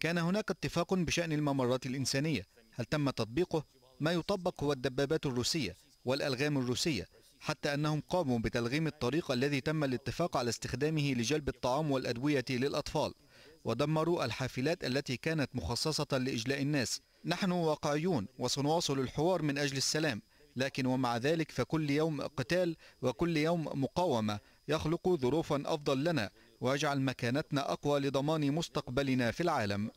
كان هناك اتفاق بشأن الممرات الإنسانية هل تم تطبيقه؟ ما يطبق هو الدبابات الروسية والألغام الروسية حتى أنهم قاموا بتلغيم الطريق الذي تم الاتفاق على استخدامه لجلب الطعام والأدوية للأطفال ودمروا الحافلات التي كانت مخصصة لإجلاء الناس نحن واقعيون وسنواصل الحوار من أجل السلام لكن ومع ذلك فكل يوم قتال وكل يوم مقاومة يخلق ظروفا أفضل لنا ويجعل مكانتنا أقوى لضمان مستقبلنا في العالم